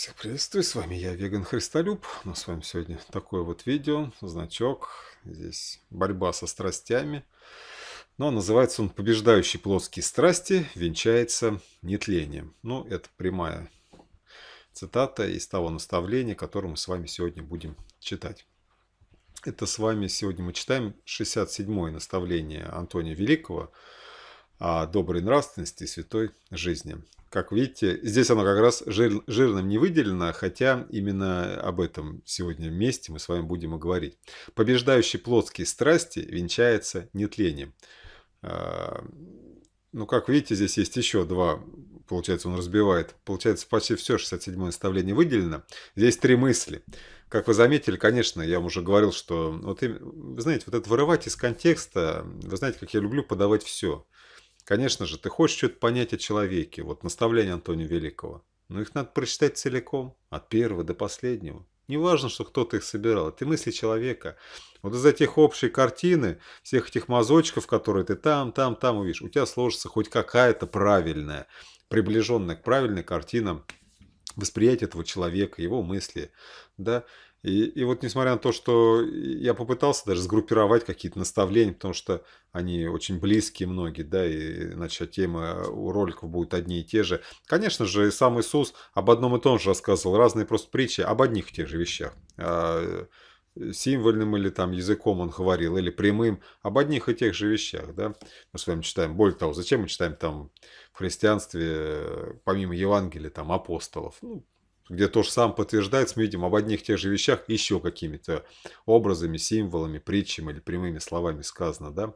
Всех приветствую, с вами я, Веган Христолюб. У нас с вами сегодня такое вот видео, значок. Здесь борьба со страстями. Но ну, а называется он «Побеждающий плоские страсти венчается нетлением». Ну, это прямая цитата из того наставления, которое мы с вами сегодня будем читать. Это с вами сегодня мы читаем 67-е наставление Антония Великого о доброй нравственности и святой жизни. Как видите, здесь оно как раз жир, жирным не выделено, хотя именно об этом сегодня вместе мы с вами будем и говорить. Побеждающий плотские страсти венчается нетлением. А, ну, как видите, здесь есть еще два, получается, он разбивает. Получается, почти все 67-е наставление выделено. Здесь три мысли. Как вы заметили, конечно, я вам уже говорил, что, вот, вы знаете, вот это вырывать из контекста, вы знаете, как я люблю подавать все – Конечно же, ты хочешь что-то понять о человеке, вот наставление Антония Великого. Но их надо прочитать целиком, от первого до последнего. Не важно, что кто-то их собирал, это мысли человека. Вот из этих общей картины, всех этих мазочков, которые ты там, там, там увидишь, у тебя сложится хоть какая-то правильная, приближенная к правильной картинам восприятие этого человека, его мысли, да, и, и вот несмотря на то, что я попытался даже сгруппировать какие-то наставления, потому что они очень близкие многие, да, и иначе темы у роликов будут одни и те же. Конечно же, сам Иисус об одном и том же рассказывал, разные просто притчи об одних и тех же вещах. А, э, символьным или там языком он говорил, или прямым, об одних и тех же вещах, да. Мы с вами читаем, более того, зачем мы читаем там в христианстве, э, помимо Евангелия, там апостолов? Ну, где тоже сам подтверждает мы видим об одних и тех же вещах еще какими-то образами, символами, притчами или прямыми словами сказано, да.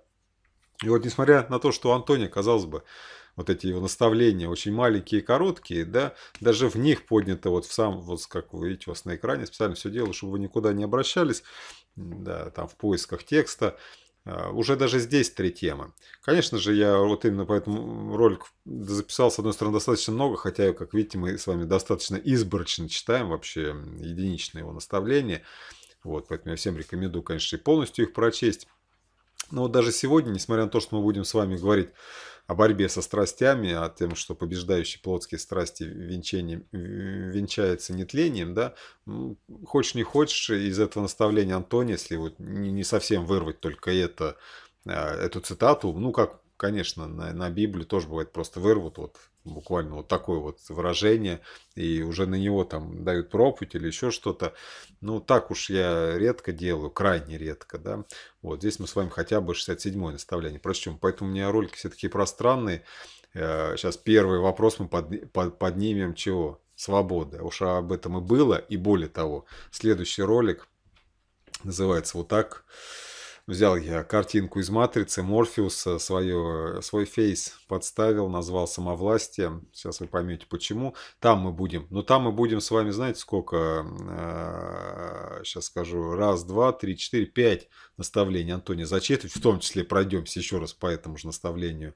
И вот несмотря на то, что у Антония, казалось бы, вот эти его наставления очень маленькие и короткие, да, даже в них поднято вот в сам, вот как вы видите у вас на экране, специально все делаю, чтобы вы никуда не обращались, да, там в поисках текста, а, уже даже здесь три темы. Конечно же, я вот именно поэтому э, ролик записал, с одной стороны, достаточно много, хотя, как видите, мы с вами достаточно изборочно читаем вообще единичное его наставление. Вот, поэтому я всем рекомендую, конечно, и полностью их прочесть. Но вот даже сегодня, несмотря на то, что мы будем с вами говорить о борьбе со страстями, о том, что побеждающий плотские страсти венчением венчается нетлением, да, ну, хочешь не хочешь, из этого наставления Антония, если вот не совсем вырвать только это, а, эту цитату, ну, как, конечно, на, на Библию тоже бывает просто вырвут, вот буквально вот такое вот выражение, и уже на него там дают проповедь или еще что-то. Ну, так уж я редко делаю, крайне редко, да. Вот здесь мы с вами хотя бы 67-е наставление прочтем. Поэтому у меня ролики все таки пространные. Сейчас э, первый вопрос мы под, под, поднимем чего? Свободы. Уж об этом и было, и более того, следующий ролик называется вот так – Взял я картинку из «Матрицы», Морфеуса, свое, свой фейс подставил, назвал самовластие. Сейчас вы поймете, почему. Там мы будем. Но ну, там мы будем с вами, знаете, сколько? Сейчас а, скажу. Раз, два, три, четыре, пять наставлений Антония четверть, В том числе пройдемся еще раз по этому же наставлению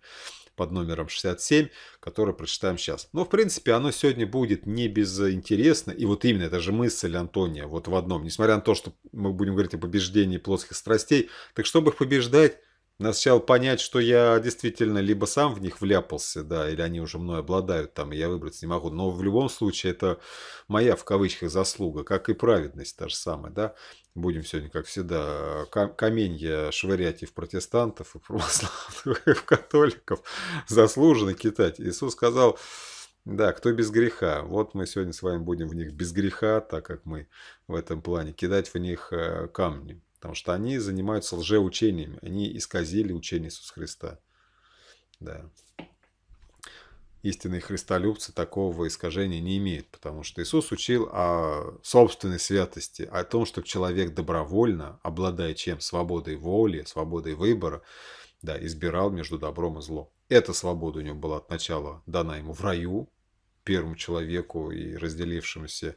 под номером 67, который прочитаем сейчас. Но, в принципе, оно сегодня будет не безинтересно. И вот именно, это же мысль Антония, вот в одном. Несмотря на то, что мы будем говорить о побеждении плотских страстей, так чтобы их побеждать, надо сначала понять, что я действительно либо сам в них вляпался, да, или они уже мной обладают там, и я выбраться не могу. Но в любом случае это моя, в кавычках, заслуга, как и праведность та же самая, да будем сегодня, как всегда, каменья швырять и в протестантов, и в православных, и в католиков. Заслуженно китать. Иисус сказал, да, кто без греха. Вот мы сегодня с вами будем в них без греха, так как мы в этом плане кидать в них э, камни. Потому что они занимаются лжеучениями. Они исказили учение Иисуса Христа. Да истинные христолюбцы такого искажения не имеют, потому что Иисус учил о собственной святости, о том, что человек добровольно, обладая чем? Свободой воли, свободой выбора, да, избирал между добром и злом. Эта свобода у него была от начала дана ему в раю, первому человеку и разделившемуся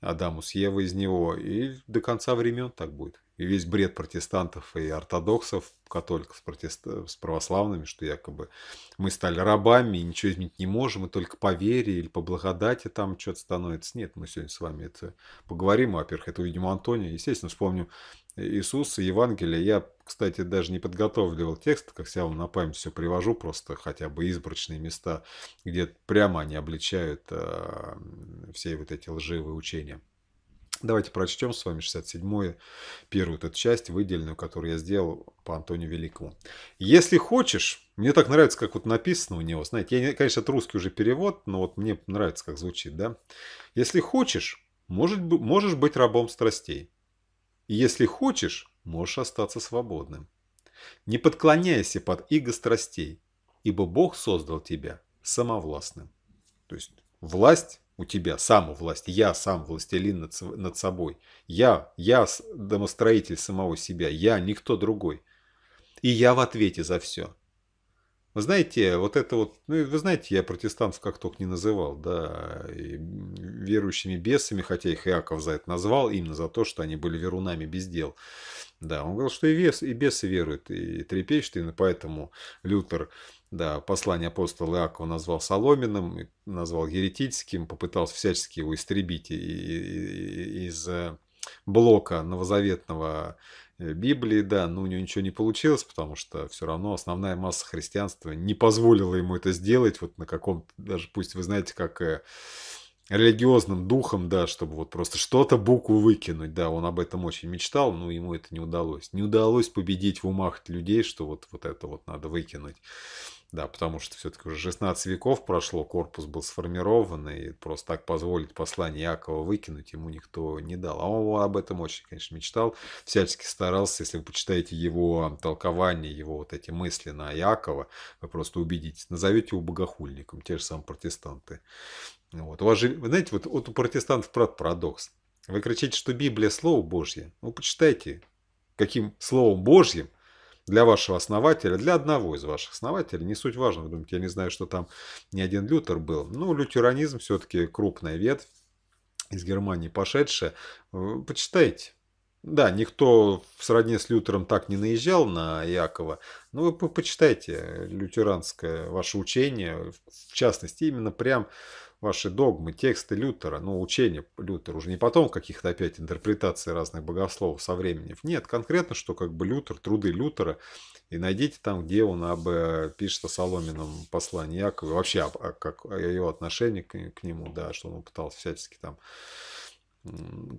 Адаму с Евой из него, и до конца времен так будет и весь бред протестантов и ортодоксов, католиков с, протест... с православными, что якобы мы стали рабами и ничего изменить не можем, мы только по вере или по благодати там что-то становится. Нет, мы сегодня с вами это поговорим. Ну, во-первых, это увидим Антония. Естественно, вспомню Иисуса, Евангелие. Я, кстати, даже не подготавливал текст, как я вам на память все привожу, просто хотя бы избрачные места, где прямо они обличают э, все вот эти лживые учения. Давайте прочтем с вами 67-ю, первую эту часть, выделенную, которую я сделал по Антонию Великому. «Если хочешь...» Мне так нравится, как вот написано у него. Знаете, я, конечно, это русский уже перевод, но вот мне нравится, как звучит, да? «Если хочешь, может, можешь быть рабом страстей. И если хочешь, можешь остаться свободным. Не подклоняйся под иго страстей, ибо Бог создал тебя самовластным». То есть власть у тебя, сам у я сам властелин над, над собой, я, я домостроитель самого себя, я никто другой. И я в ответе за все. Вы знаете, вот это вот, ну, вы знаете, я протестантов как только не называл, да, и верующими бесами, хотя их Иаков за это назвал, именно за то, что они были верунами без дел. Да, он говорил, что и, вес, и бесы веруют, и трепещут, и поэтому Лютер да, послание апостола Иакова назвал соломенным, назвал еретическим, попытался всячески его истребить из блока новозаветного э, Библии, да, но у него ничего не получилось, потому что все равно основная масса христианства не позволила ему это сделать, вот на каком даже пусть вы знаете, как э, религиозным духом, да, чтобы вот просто что-то букву выкинуть, да, он об этом очень мечтал, но ему это не удалось. Не удалось победить в умах людей, что вот, вот это вот надо выкинуть. Да, потому что все-таки уже 16 веков прошло, корпус был сформирован, и просто так позволить послание Якова выкинуть ему никто не дал. А он об этом очень, конечно, мечтал, всячески старался. Если вы почитаете его толкование, его вот эти мысли на Якова, вы просто убедитесь. Назовете его богохульником, те же самые протестанты. Вот. У вас же, вы знаете, вот, вот у протестантов прод парадокс. Вы кричите, что Библия – Слово Божье. Ну, почитайте, каким Словом Божьим для вашего основателя, для одного из ваших основателей, не суть важно, думаете, я не знаю, что там ни один Лютер был. Ну, лютеранизм все-таки крупная ветвь из Германии пошедшая. Э, почитайте. Да, никто в сродни с Лютером так не наезжал на Якова, но вы почитайте э, лютеранское ваше учение, в частности, именно прям ваши догмы, тексты Лютера, ну, учение Лютера, уже не потом каких-то опять интерпретаций разных богословов со временем. Нет, конкретно, что как бы Лютер, труды Лютера, и найдите там, где он об, э, пишет о Соломином послании Якове, вообще об, а, как, о его отношении к, к нему, да, что он пытался всячески там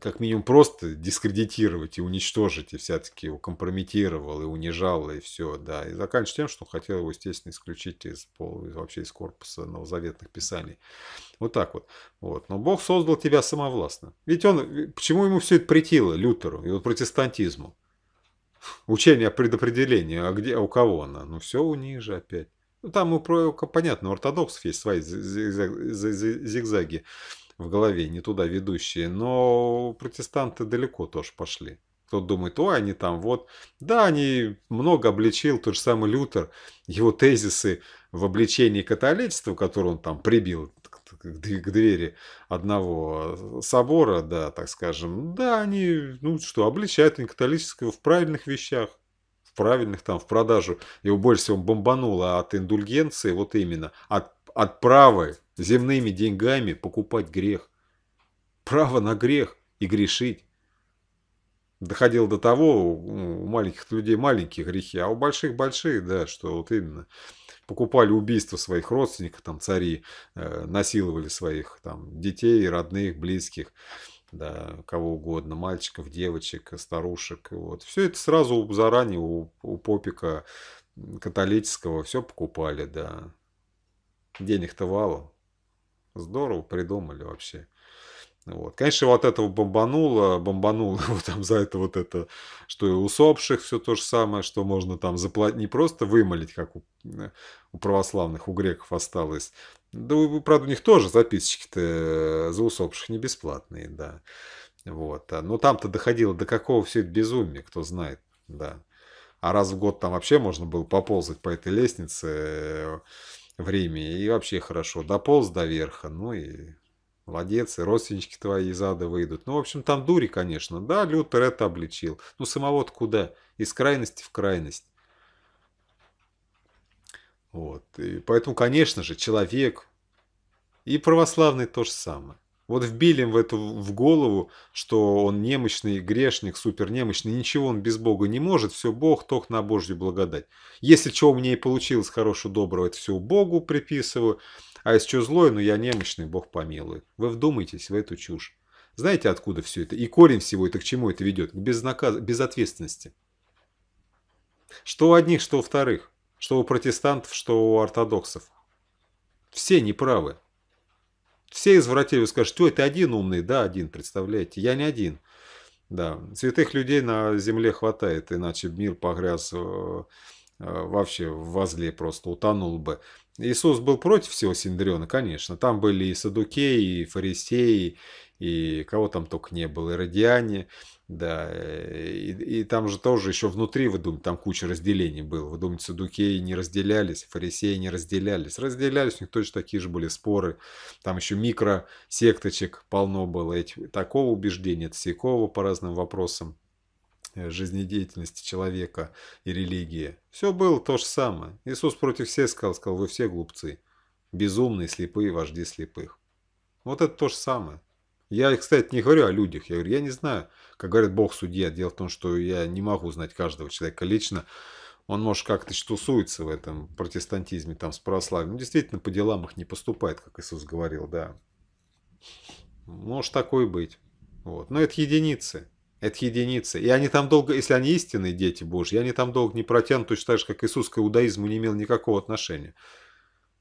как минимум просто дискредитировать и уничтожить, и все-таки его компрометировал, и унижал, и все, да. И заканчивается тем, что хотел его, естественно, исключить из пол, вообще из корпуса новозаветных писаний. Вот так вот. вот. Но Бог создал тебя самовластно. Ведь он, э, почему ему все это притило, Лютеру, и вот протестантизму? Учение о предопределении, а где, а у кого она? Ну все у них же опять. Ну там, у, понятно, у ортодоксов есть свои зигзаги в голове, не туда ведущие. Но протестанты далеко тоже пошли. Кто думает, ой, они там вот. Да, они много обличил, тот же самый Лютер, его тезисы в обличении католичества, которые он там прибил к двери одного собора, да, так скажем, да, они, ну что, обличают они католического в правильных вещах, в правильных там, в продажу. Его больше всего бомбануло от индульгенции, вот именно, от, от правой Земными деньгами покупать грех. Право на грех и грешить. Доходило до того, у маленьких людей маленькие грехи, а у больших большие, да, что вот именно покупали убийство своих родственников, там цари э, насиловали своих там детей, родных, близких, да, кого угодно, мальчиков, девочек, старушек, вот. Все это сразу заранее у, у попика католического все покупали, да. Денег-то валом. Здорово придумали вообще. Вот. Конечно, вот этого бомбануло, бомбануло его там за это вот это, что и усопших все то же самое, что можно там заплатить, не просто вымолить, как у, э, у православных, у греков осталось. Да, правда, у них тоже записочки-то э, за усопших не бесплатные, да. Вот. А, но там-то доходило до какого все это безумия, кто знает, да. А раз в год там вообще можно было поползать по этой лестнице, э, время и вообще хорошо. Дополз до верха, ну и молодец, и родственнички твои из ада выйдут. Ну, в общем, там дури, конечно. Да, Лютер это обличил. Ну, самого-то куда? Из крайности в крайность. Вот. И поэтому, конечно же, человек и православный то же самое. Вот вбили им в эту в голову, что он немощный грешник, супер немощный, ничего он без Бога не может, все Бог, тох на Божью благодать. Если чего у меня и получилось хорошего, доброго, это все Богу приписываю, а если что злое, ну я немощный, Бог помилует. Вы вдумайтесь в эту чушь. Знаете, откуда все это? И корень всего это к чему это ведет? К безнаказ... безответственности. Что у одних, что у вторых. Что у протестантов, что у ортодоксов. Все неправы. Все извратили, скажут, что это один умный, да, один, представляете, я не один. Да, святых людей на земле хватает, иначе мир погряз э, э, вообще в возле просто, утонул бы. Иисус был против всего Синдриона, конечно. Там были и садукеи, и фарисеи, и кого там только не было, и радиане. Да, и, и там же тоже еще внутри, вы думаете, там куча разделений было. Вы думаете, садукеи не разделялись, фарисеи не разделялись. Разделялись, у них точно такие же были споры. Там еще микросекточек полно было. Эти, такого убеждения, такого по разным вопросам э, жизнедеятельности человека и религии. Все было то же самое. Иисус против всех сказал, сказал, вы все глупцы. Безумные, слепые, вожди слепых. Вот это то же самое. Я, кстати, не говорю о людях. Я говорю, я не знаю, как говорит Бог судья, дело в том, что я не могу знать каждого человека лично. Он, может, как-то штусуется в этом протестантизме, там, с православием. Ну, действительно, по делам их не поступает, как Иисус говорил, да. Может, такое быть. Вот. Но это единицы. Это единицы. И они там долго, если они истинные дети Божьи, они там долго не протянут, точно так же, как Иисус к иудаизму не имел никакого отношения.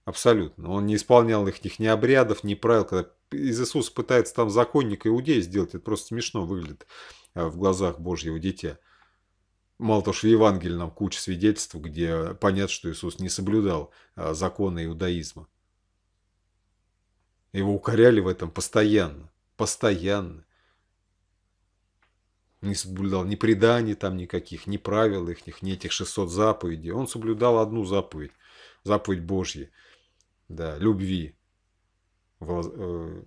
Абсолютно. Он не исполнял их, их ни обрядов, ни правил, когда из Иисуса пытается там законника иудея сделать, это просто смешно выглядит э, в глазах Божьего дитя. Мало того, что в Евангелии нам куча свидетельств, где понятно, что Иисус не соблюдал э, законы иудаизма. Его укоряли в этом постоянно, постоянно. Не соблюдал ни преданий там никаких, ни правил их, ни этих 600 заповедей. Он соблюдал одну заповедь, заповедь Божья, да, любви. Э, в,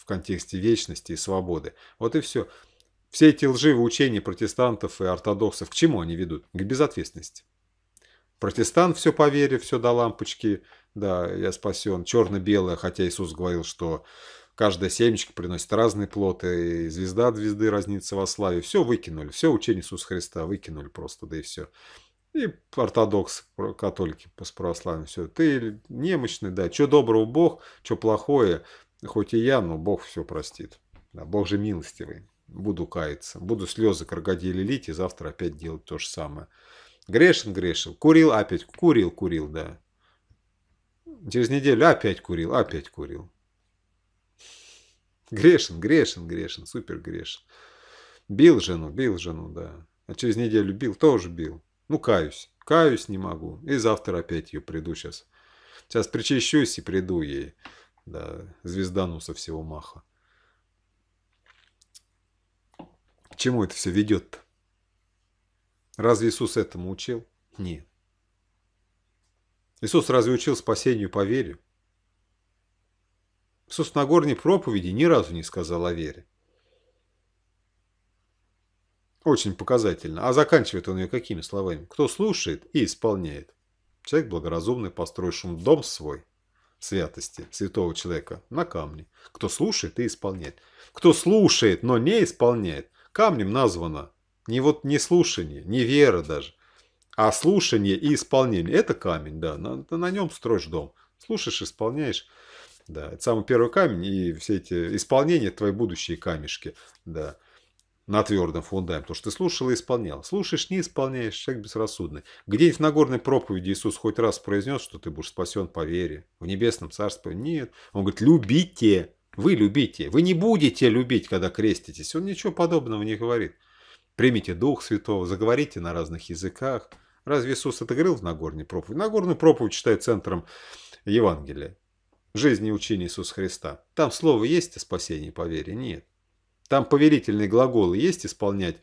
в контексте вечности и свободы. Вот и все. Все эти лживые учения протестантов и ортодоксов, к чему они ведут? К безответственности. Протестант все поверив, все до лампочки, да, я спасен. Черно-белое, хотя Иисус говорил, что каждая семечка приносит разные плоды, и звезда от звезды разнится во славе. Все выкинули, все учение Иисуса Христа выкинули просто, да и все. И ортодокс, католики по православию, все. Ты немощный, да, что доброго Бог, что плохое, хоть и я, но Бог все простит. Да, Бог же милостивый. Буду каяться, буду слезы крокодили лить и завтра опять делать то же самое. Грешен, грешен курил опять, курил, курил, да. Через неделю опять курил, опять курил. Грешен, грешен, грешен, супер грешен. Бил жену, бил жену, да. А через неделю бил, тоже бил. Ну, каюсь. Каюсь не могу. И завтра опять ее приду сейчас. Сейчас причащусь и приду ей. Да, звездану со всего маха. К чему это все ведет-то? Разве Иисус этому учил? Нет. Иисус разве учил спасению по вере? Иисус на горной проповеди ни разу не сказал о вере. Очень показательно. А заканчивает он ее какими словами? Кто слушает и исполняет. Человек благоразумный, построившим дом свой святости святого человека на камне. Кто слушает и исполняет. Кто слушает, но не исполняет, камнем названо не вот не слушание, не вера даже, а слушание и исполнение. Это камень, да, на, на нем строишь дом. Слушаешь, исполняешь. Да, это самый первый камень, и все эти исполнения – твои будущие камешки. Да на твердом фундаменте, потому что ты слушал и исполнял. Слушаешь, не исполняешь, человек безрассудный. Где-нибудь в Нагорной проповеди Иисус хоть раз произнес, что ты будешь спасен по вере, в небесном царстве. Нет. Он говорит, любите, вы любите. Вы не будете любить, когда креститесь. Он ничего подобного не говорит. Примите Дух Святого, заговорите на разных языках. Разве Иисус это говорил в Нагорной проповеди? Нагорную проповедь считают центром Евангелия. Жизни и учения Иисуса Христа. Там слово есть о спасении по вере? Нет. Там повелительный глагол есть исполнять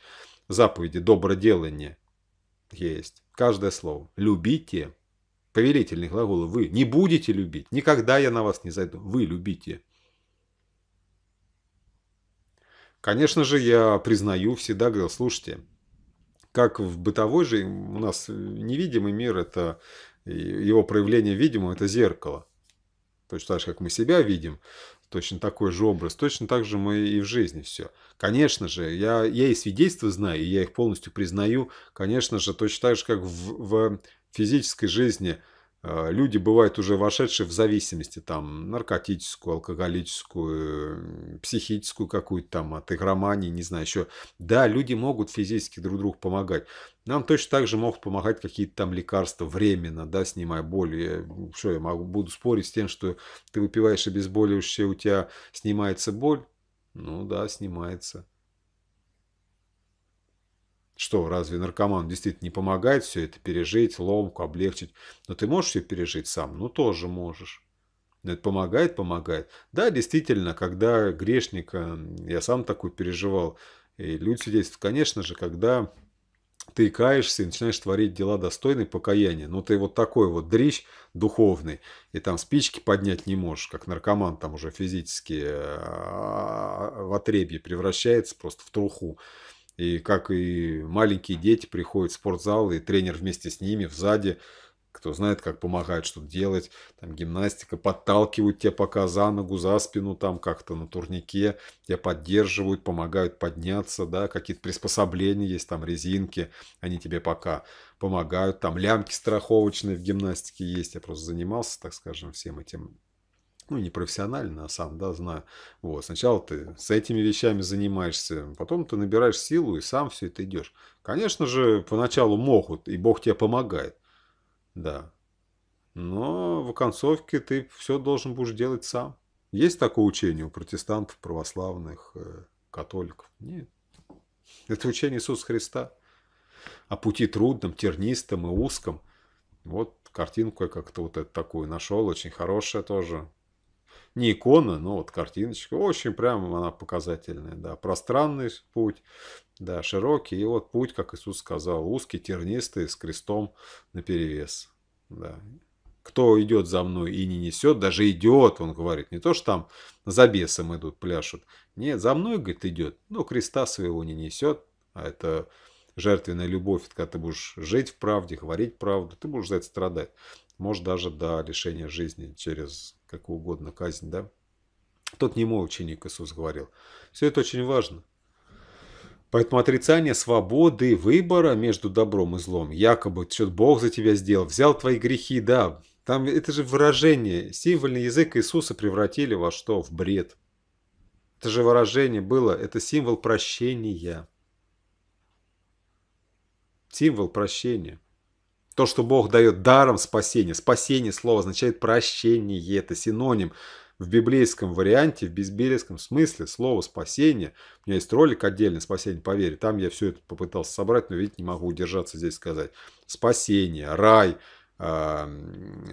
заповеди доброделания? Есть. Каждое слово. Любите. Повелительный глаголы. Вы не будете любить. Никогда я на вас не зайду. Вы любите. Конечно же, я признаю, всегда говорил, слушайте, как в бытовой же, у нас невидимый мир, это его проявление видимого, это зеркало. То есть так же, как мы себя видим, точно такой же образ, точно так же мы и в жизни все. Конечно же, я, я и свидетельства знаю, и я их полностью признаю, конечно же, точно так же, как в, в физической жизни – а, люди бывают уже вошедшие в зависимости, там, наркотическую, алкоголическую, психическую какую-то там, от игромании, не знаю, еще. Да, люди могут физически друг другу помогать. Нам точно так же могут помогать какие-то там лекарства временно, да, снимая боль. Я, что я могу, буду спорить с тем, что ты выпиваешь обезболивающее, у тебя снимается боль? Ну да, снимается. Что, разве наркоман действительно не помогает все это пережить, ломку, облегчить? Но ты можешь все пережить сам? Ну, тоже можешь. Но это помогает, помогает. Да, действительно, когда грешника, я сам такой переживал, и люди свидетельствуют, конечно же, когда ты каешься и начинаешь творить дела достойные покаяния, но ты вот такой вот дрищ духовный, и там спички поднять не можешь, как наркоман там уже физически э, а, в отребье превращается просто в труху. И как и маленькие дети приходят в спортзал, и тренер вместе с ними сзади, кто знает, как помогает что делать, там гимнастика, подталкивают тебя пока за ногу, за спину, там как-то на турнике, тебя поддерживают, помогают подняться, да, какие-то приспособления есть, там резинки, они тебе пока помогают, там лямки страховочные в гимнастике есть, я просто занимался, так скажем, всем этим ну, не профессионально, а сам, да, знаю. Вот, сначала ты с этими вещами занимаешься, потом ты набираешь силу и сам все это идешь. Конечно же, поначалу могут, и Бог тебе помогает, да. Но в концовке ты все должен будешь делать сам. Есть такое учение у протестантов, православных, э, католиков? Нет. Это учение Иисуса Христа о пути трудном, тернистом и узком. Вот картинку я как-то вот эту такую нашел, очень хорошая тоже не икона, но вот картиночка. Очень прямо она показательная, да. Пространный путь, да, широкий. И вот путь, как Иисус сказал, узкий, тернистый, с крестом наперевес. Да. Кто идет за мной и не несет, даже идет, он говорит, не то, что там за бесом идут, пляшут. Нет, за мной, говорит, идет, но креста своего не несет. А это жертвенная любовь, это когда ты будешь жить в правде, говорить правду, ты будешь за это страдать. Может, даже до лишения жизни через как угодно, казнь, да? Тот не мой ученик, Иисус говорил. Все это очень важно. Поэтому отрицание свободы выбора между добром и злом, якобы что-то Бог за тебя сделал, взял твои грехи, да, там это же выражение, символьный язык Иисуса превратили во что? В бред. Это же выражение было, это символ прощения. Символ прощения. То, что Бог дает даром спасение. Спасение слово означает прощение. Это синоним. В библейском варианте, в библейском смысле слово спасение. У меня есть ролик отдельный «Спасение по Там я все это попытался собрать, но, видите, не могу удержаться здесь сказать. Спасение, рай, а,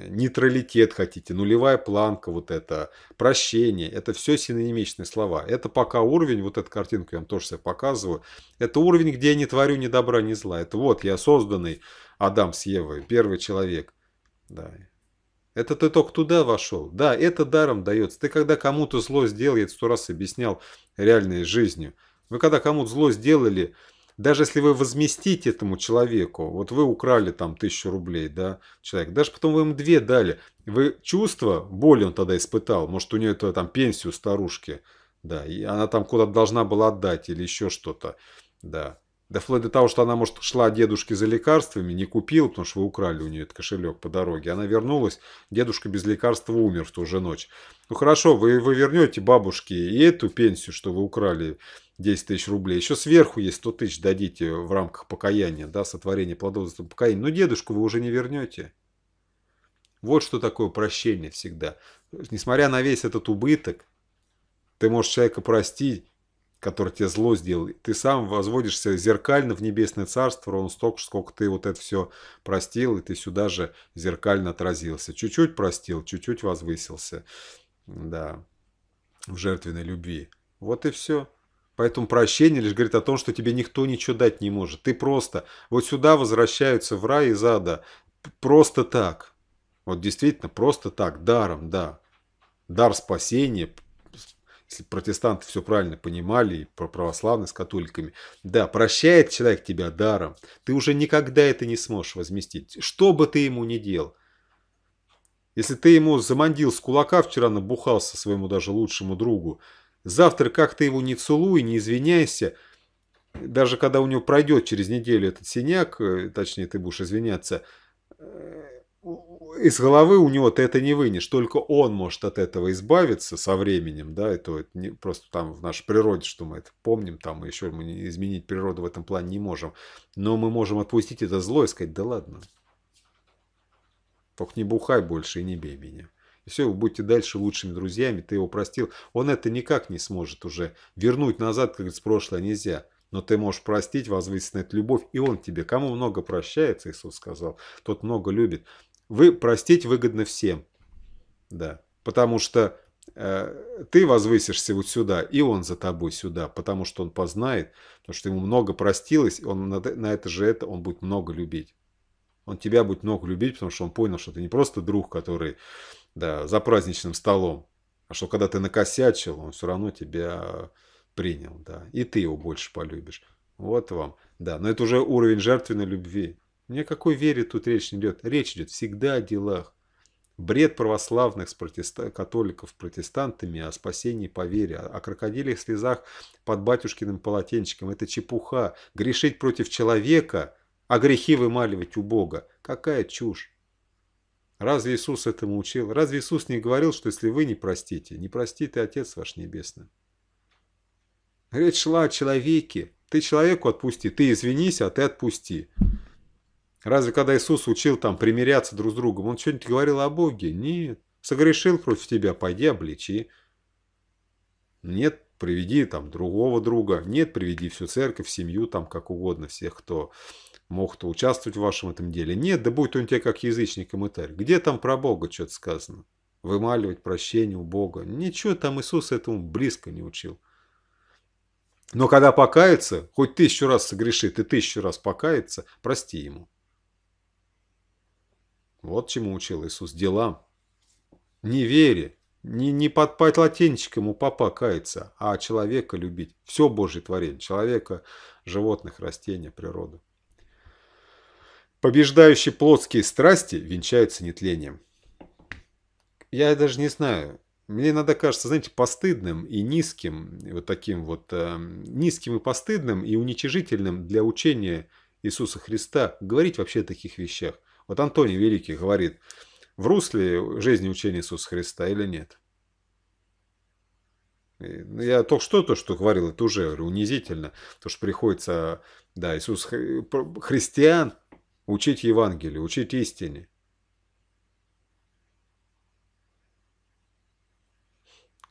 нейтралитет хотите, нулевая планка вот это, прощение, это все синонимичные слова. Это пока уровень, вот эту картинку я вам тоже себе показываю, это уровень, где я не творю ни добра, ни зла. Это вот я созданный Адам с Евой, первый человек. Да. Это ты только туда вошел. Да, это даром дается. Ты когда кому-то зло сделал, я сто раз объяснял реальной жизнью. Вы когда кому-то зло сделали, даже если вы возместите этому человеку, вот вы украли там тысячу рублей, да, человек, даже потом вы ему две дали, вы чувство, боли он тогда испытал, может у нее это там пенсию старушки, да, и она там куда-то должна была отдать или еще что-то, да. Да вплоть до того, что она, может, шла дедушке за лекарствами, не купила, потому что вы украли у нее этот кошелек по дороге. Она вернулась, дедушка без лекарства умер в ту же ночь. Ну хорошо, вы, вы вернете бабушке и эту пенсию, что вы украли 10 тысяч рублей. Еще сверху есть 100 тысяч дадите в рамках покаяния, да, сотворения плодов за покаяние. Но дедушку вы уже не вернете. Вот что такое прощение всегда. Несмотря на весь этот убыток, ты можешь человека простить, который тебе зло сделал. Ты сам возводишься зеркально в небесное царство, ровно столько, сколько ты вот это все простил, и ты сюда же зеркально отразился. Чуть-чуть простил, чуть-чуть возвысился, да, в жертвенной любви. Вот и все. Поэтому прощение лишь говорит о том, что тебе никто ничего дать не может. Ты просто вот сюда возвращаются в рай из ада. Просто так. Вот действительно, просто так, даром, да. Дар спасения, если протестанты все правильно понимали, и про православных с католиками, да, прощает человек тебя даром, ты уже никогда это не сможешь возместить, что бы ты ему ни делал. Если ты ему замандил с кулака, вчера набухался своему даже лучшему другу, завтра как ты его не целуй, не извиняйся, даже когда у него пройдет через неделю этот синяк, э, точнее ты будешь извиняться, э, из головы у него ты это не вынешь, только он может от этого избавиться со временем, да, и то это не, просто там в нашей природе, что мы это помним, там еще мы изменить природу в этом плане не можем, но мы можем отпустить это зло и сказать, да ладно, только не бухай больше и не бей меня. И все, вы будете дальше лучшими друзьями, ты его простил. Он это никак не сможет уже. Вернуть назад, как говорится, прошлое нельзя. Но ты можешь простить, возвысить на это любовь, и он тебе. Кому много прощается, Иисус сказал, тот много любит вы, простить выгодно всем. Да, потому что э, ты возвысишься вот сюда, и он за тобой сюда, потому что он познает, потому что ему много простилось, он на, на это же это, он будет много любить. Он тебя будет много любить, потому что он понял, что ты не просто друг, который да, за праздничным столом, а что когда ты накосячил, он все равно тебя принял, да, и ты его больше полюбишь. Вот вам, да, но это уже уровень жертвенной любви. Ни о какой вере тут речь не идет. Речь идет всегда о делах. Бред православных с протеста... католиков протестантами о спасении по вере, о крокодильях слезах под батюшкиным полотенчиком. Это чепуха. Грешить против человека, а грехи вымаливать у Бога. Какая чушь. Разве Иисус этому учил? Разве Иисус не говорил, что если вы не простите, не простит и Отец ваш Небесный? Речь шла о человеке. Ты человеку отпусти, ты извинись, а ты отпусти. Разве когда Иисус учил там примиряться друг с другом, он что-нибудь говорил о Боге? Нет. Согрешил против тебя, пойди обличи. Нет, приведи там другого друга. Нет, приведи всю церковь, семью, там как угодно, всех, кто мог кто участвовать в вашем этом деле. Нет, да будет он тебе как язычник и мытарь. Где там про Бога что-то сказано? Вымаливать прощение у Бога. Ничего там Иисус этому близко не учил. Но когда покается, хоть тысячу раз согрешит ты тысячу раз покается, прости ему. Вот чему учил Иисус делам. Не вере, не, не под полотенчиком у папа каяться, а человека любить. Все Божье творение. Человека, животных, растения, природу. Побеждающие плотские страсти венчаются нетлением. Я даже не знаю. Мне иногда кажется, знаете, постыдным и низким, вот таким вот э, низким и постыдным и уничижительным для учения Иисуса Христа говорить вообще о таких вещах. Вот Антоний Великий говорит, в русле жизни учения Иисуса Христа или нет? Ну, я только что то, что говорил, это уже унизительно, потому что приходится, да, Иисус христиан учить Евангелие, учить истине.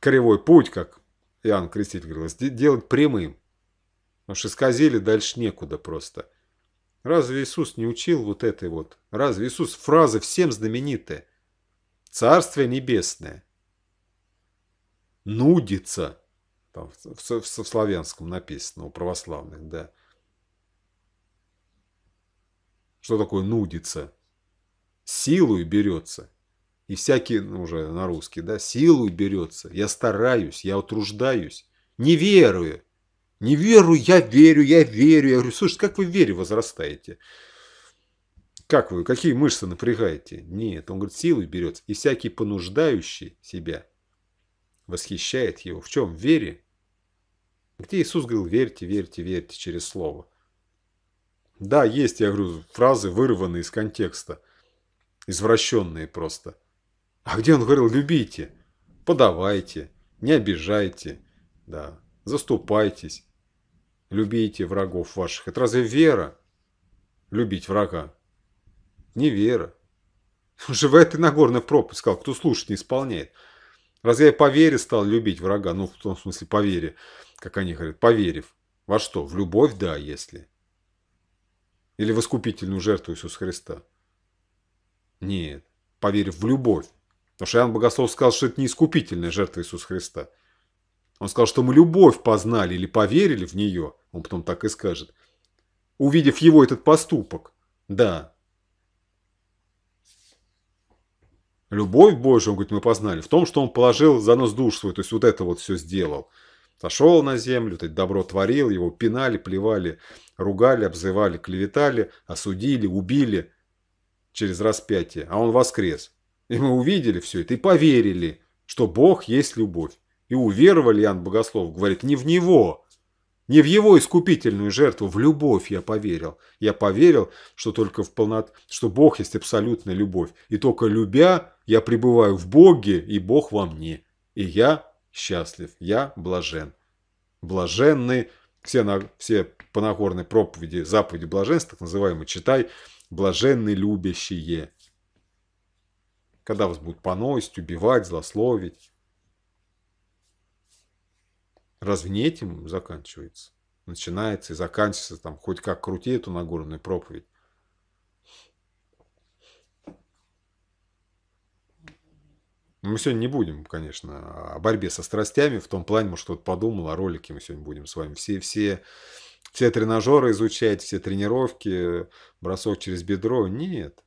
Кривой путь, как Иоанн Креститель говорил, делать прямым. Потому что исказили, дальше некуда просто. Разве Иисус не учил вот этой вот? Разве Иисус фразы всем знаменитые? Царствие небесное. Нудится. Там в, в, в славянском написано, у православных, да. Что такое нудится? Силу берется. И всякий, ну, уже на русский, да, силу берется. Я стараюсь, я утруждаюсь. Не верую. Не веру, я верю, я верю. Я говорю, слушай, как вы в вере возрастаете? Как вы, какие мышцы напрягаете? Нет, он говорит, силой берется. И всякий понуждающий себя восхищает его. В чем? В вере. Где Иисус говорил, верьте, верьте, верьте через слово. Да, есть, я говорю, фразы, вырванные из контекста, извращенные просто. А где он говорил, любите, подавайте, не обижайте, да, заступайтесь любите врагов ваших. Это разве вера? Любить врага. Не вера. Живая ты Нагорная пропасть, сказал, кто слушает, не исполняет. Разве я по вере стал любить врага? Ну, в том смысле, по вере, как они говорят, поверив. Во что? В любовь, да, если. Или в искупительную жертву Иисуса Христа. Нет, поверив в любовь. Потому что Иоанн Богослов сказал, что это не искупительная жертва Иисуса Христа. Он сказал, что мы любовь познали или поверили в нее. Он потом так и скажет. Увидев его этот поступок. Да. Любовь Божию, он говорит, мы познали в том, что он положил за нос душ свой. То есть вот это вот все сделал. Сошел на землю, это добро творил, его пинали, плевали, ругали, обзывали, клеветали, осудили, убили через распятие. А он воскрес. И мы увидели все это и поверили, что Бог есть любовь и уверовал ян Богослов, говорит, не в него, не в его искупительную жертву, в любовь я поверил. Я поверил, что только в полнот, что Бог есть абсолютная любовь. И только любя, я пребываю в Боге, и Бог во мне. И я счастлив, я блажен. Блаженны, все, на, все понагорные проповеди, заповеди блаженства, так называемые, читай, блаженны любящие. Когда вас будут поносить, убивать, злословить. Разве не этим заканчивается? Начинается и заканчивается там хоть как крути эту Нагорную проповедь. Мы сегодня не будем, конечно, о борьбе со страстями. В том плане, может, кто-то подумал, о ролике мы сегодня будем с вами. Все, все, все тренажеры изучать, все тренировки, бросок через бедро. Нет.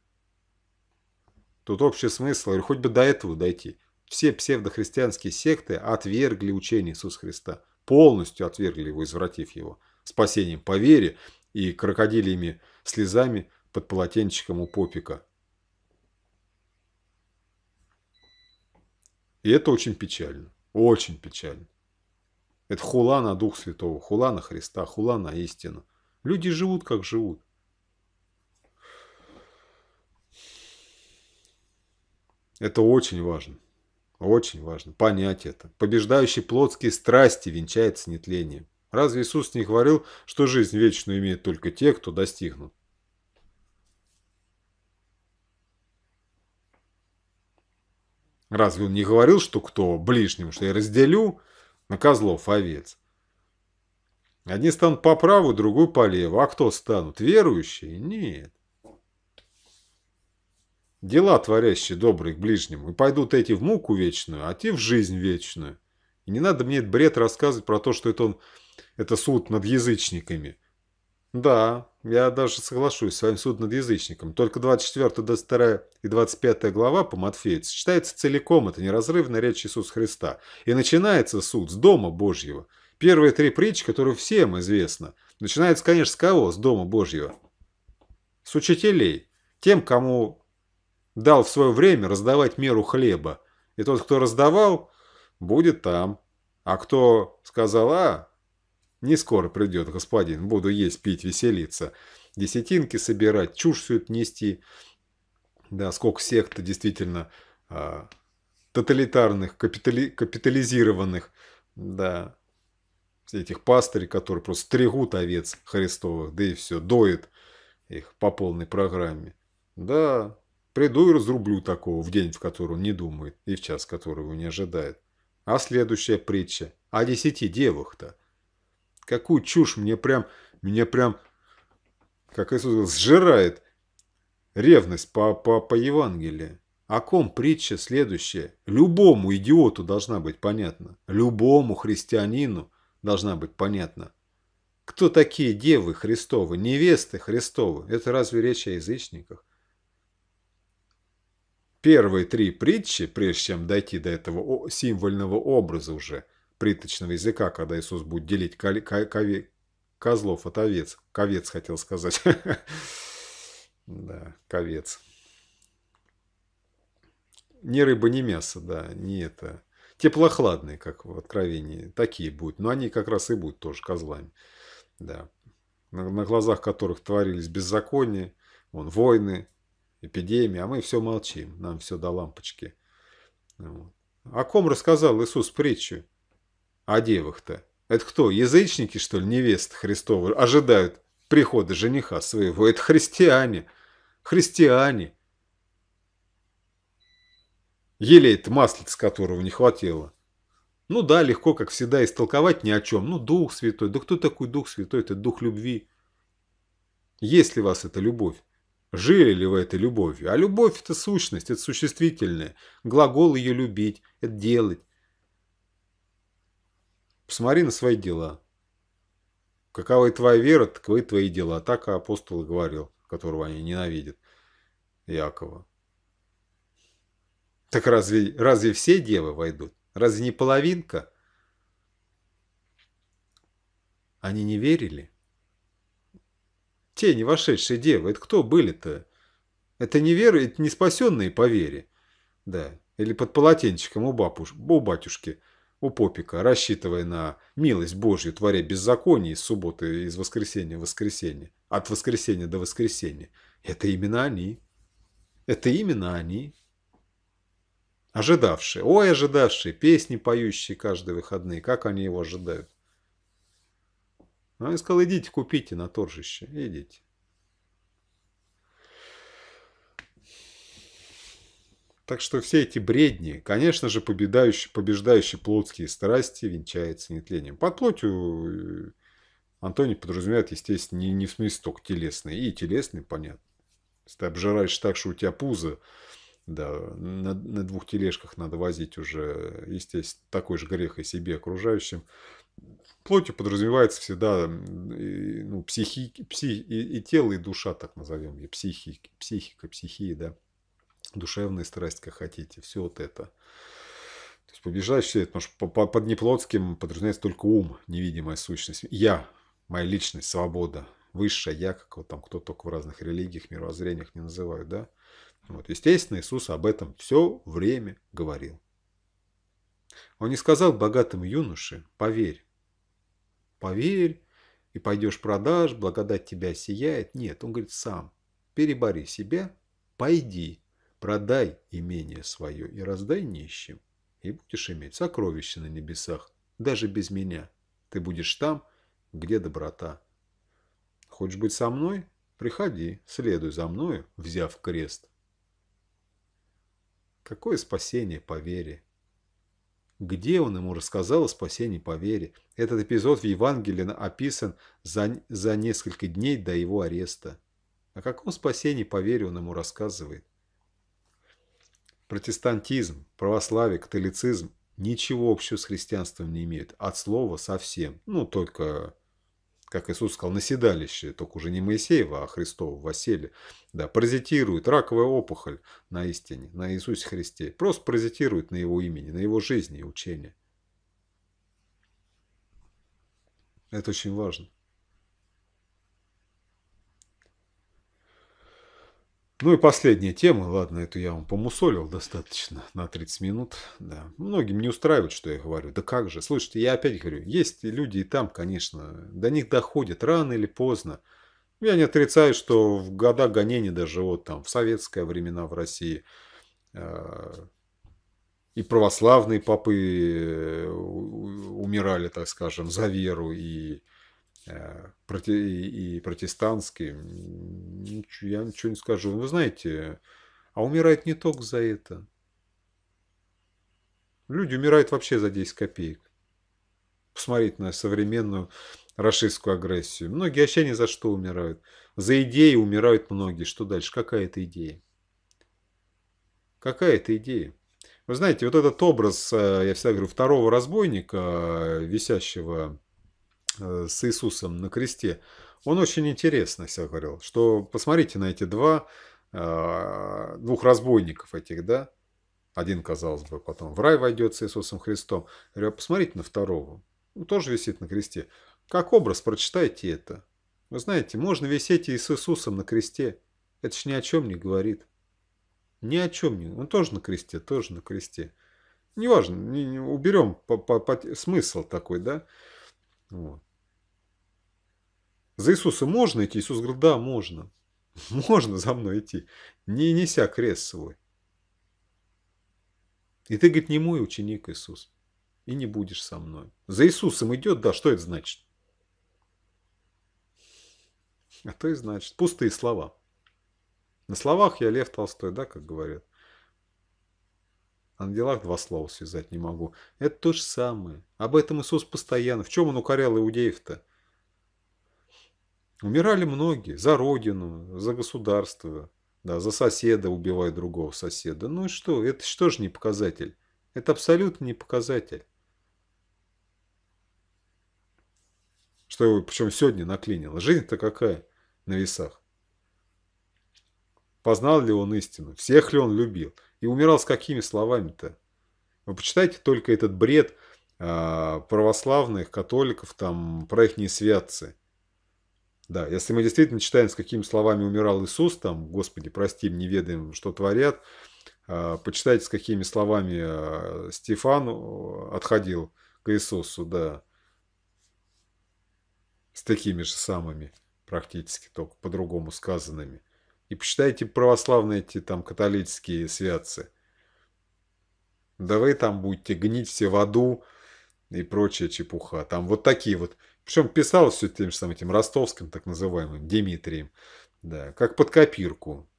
Тут общий смысл. Или хоть бы до этого дойти. Все псевдохристианские секты отвергли учение Иисуса Христа, полностью отвергли его, извратив его спасением по вере и крокодилиями слезами под полотенчиком у попика. И это очень печально, очень печально. Это хула на Дух Святого, хула на Христа, хула на истину. Люди живут, как живут. Это очень важно. Очень важно понять это. Побеждающий плотские страсти венчается нетлением. Разве Иисус не говорил, что жизнь вечную имеет только те, кто достигнут? Разве он не говорил, что кто ближнему, что я разделю на козлов овец? Одни станут по праву, другой по леву. А кто станут? Верующие? Нет. Дела, творящие добрые к ближнему, и пойдут эти в муку вечную, а те в жизнь вечную. И не надо мне этот бред рассказывать про то, что это он, это суд над язычниками. Да, я даже соглашусь с вами, суд над язычником. Только 24, 22 и 25 глава по Матфею читается целиком, это неразрывная речь Иисуса Христа. И начинается суд с Дома Божьего. Первые три притчи, которые всем известны. Начинается, конечно, с кого? С Дома Божьего. С учителей. Тем, кому Дал в свое время раздавать меру хлеба, и тот, кто раздавал, будет там. А кто сказал, а, не скоро придет господин, буду есть, пить, веселиться, десятинки собирать, чушь всю это нести. Да, сколько сект то действительно а, тоталитарных, капитали, капитализированных, да, этих пастырей, которые просто стригут овец христовых, да и все, доят их по полной программе. Да, Приду и разрублю такого в день, в который он не думает, и в час, которого не ожидает. А следующая притча. О десяти девах-то. Какую чушь мне прям, меня прям, как Иисус говорил, сжирает ревность по, по, по Евангелию. О ком притча следующая? Любому идиоту должна быть понятна. Любому христианину должна быть понятна. Кто такие девы Христовы, невесты Христовы? Это разве речь о язычниках? Первые три притчи, прежде чем дойти до этого символьного образа уже приточного языка, когда Иисус будет делить козлов от овец. Ковец хотел сказать. Да, ковец. Не рыба, не мясо, да, не это. Теплохладные, как в Откровении, такие будут. Но они как раз и будут тоже козлами. Да. На, на глазах которых творились беззаконие, вон, войны, эпидемия, а мы все молчим, нам все до лампочки. Вот. О ком рассказал Иисус притчу? О девах-то. Это кто, язычники, что ли, невесты Христовы ожидают прихода жениха своего? Это христиане. Христиане. Елей-то маслиц, которого не хватило. Ну да, легко, как всегда, истолковать ни о чем. Ну, Дух Святой. Да кто такой Дух Святой? Это Дух любви. Есть ли у вас эта любовь? Жили ли вы этой любовью? А любовь – это сущность, это существительное. Глагол ее любить, это делать. Посмотри на свои дела. Какова твоя вера, таковы и твои дела. А так апостол говорил, которого они ненавидят, Якова. Так разве, разве все девы войдут? Разве не половинка? Они не верили? те не вошедшие девы, это кто были-то? Это не веры, это не спасенные по вере. Да, или под полотенчиком у, бабуш, у батюшки, у попика, рассчитывая на милость Божью, творя беззаконие из субботы, из воскресенья в воскресенье, от воскресенья до воскресенья. Это именно они. Это именно они. Ожидавшие, ой, ожидавшие, песни поющие каждые выходные, как они его ожидают. А он сказал, идите купите на торжище, идите. Так что все эти бредни, конечно же, побеждающие, побеждающие плотские страсти венчаются нетлением. Под плотью э, Антоний подразумевает, естественно, не, не в смысле только телесный, и телесный, понятно. Если ты обжираешь так, что у тебя пузо, да, на, на двух тележках надо возить уже, естественно, такой же грех и себе, окружающим плотью подразумевается всегда ну, психи, псих и, и тело, и душа, так назовем ее, психи, психика, психия, да, душевная страсть, как хотите, все вот это. То есть побеждает все это, потому что под неплотским подразумевается только ум, невидимая сущность. Я, моя личность, свобода, высшая я, как вот там кто только в разных религиях, мировоззрениях не называют, да. Вот, естественно, Иисус об этом все время говорил. Он не сказал богатым юноше, поверь, поверь, и пойдешь продаж благодать тебя сияет. Нет, он говорит, сам, перебори себя, пойди, продай имение свое и раздай нищим, и будешь иметь сокровища на небесах, даже без меня. Ты будешь там, где доброта. Хочешь быть со мной? Приходи, следуй за мною, взяв крест. Какое спасение по вере! где он ему рассказал о спасении по вере. Этот эпизод в Евангелии описан за, за несколько дней до его ареста. О каком спасении по вере он ему рассказывает? Протестантизм, православие, католицизм ничего общего с христианством не имеют. От слова совсем. Ну, только как Иисус сказал, на седалище, только уже не Моисеева, а Христова, Василия, да, паразитирует раковая опухоль на истине, на Иисусе Христе, просто паразитирует на его имени, на его жизни и учении. Это очень важно. Ну и последняя тема, ладно, эту я вам помусолил достаточно на 30 минут. Да. Многим не устраивает, что я говорю. Да как же, слушайте, я опять говорю, есть люди и там, конечно, до них доходит рано или поздно. Я не отрицаю, что в года гонения даже вот там в советское времена в России, э, и православные попы э, умирали, так скажем, за веру, и Э, и протестантским. Я ничего не скажу. Ну, вы знаете, а умирает не только за это. Люди умирают вообще за 10 копеек. Посмотреть на современную расистскую агрессию. Многие вообще ни за что умирают. За идеи умирают многие. Что дальше? Какая это идея? Какая это идея? Вы знаете, вот этот образ, э, я всегда говорю, второго разбойника, э, висящего Э, с Иисусом на кресте, он очень интересно себя говорил, что посмотрите на эти два, э, двух разбойников этих, да, один, казалось бы, потом в рай войдет с Иисусом Христом. Я говорю, а посмотрите на второго, он тоже висит на кресте. Как образ, прочитайте это. Вы знаете, можно висеть и с Иисусом на кресте. Это ж ни о чем не говорит. Ни о чем не. Он тоже на кресте, тоже на кресте. Неважно, уберем смысл такой, да? Вот. За Иисуса можно идти? Иисус говорит, да, можно. Можно за мной идти, не неся крест свой. И ты, говорит, не мой ученик Иисус. И не будешь со мной. За Иисусом идет, да, что это значит? А то и значит. Пустые слова. На словах я Лев Толстой, да, как говорят а на делах два слова связать не могу. Это то же самое. Об этом Иисус постоянно. В чем он укорял иудеев-то? Умирали многие за родину, за государство, да, за соседа убивая другого соседа. Ну и что? Это что же не показатель? Это абсолютно не показатель. Что его, причем сегодня наклинило. Жизнь-то какая на весах? Познал ли он истину? Всех ли он любил? И умирал с какими словами-то? Вы почитайте только этот бред а, православных, католиков, там, про их святцы. Да, если мы действительно читаем, с какими словами умирал Иисус, там, Господи, прости, не ведаем, что творят, а, почитайте, с какими словами а, Стефан э, отходил к Иисусу, да, с такими же самыми, практически, только по-другому сказанными – и почитайте православные эти там католические святцы. Да вы там будете гнить все в аду и прочая чепуха. Там вот такие вот. Причем писал все тем же самым этим ростовским, так называемым, Дмитрием. Да, как под копирку.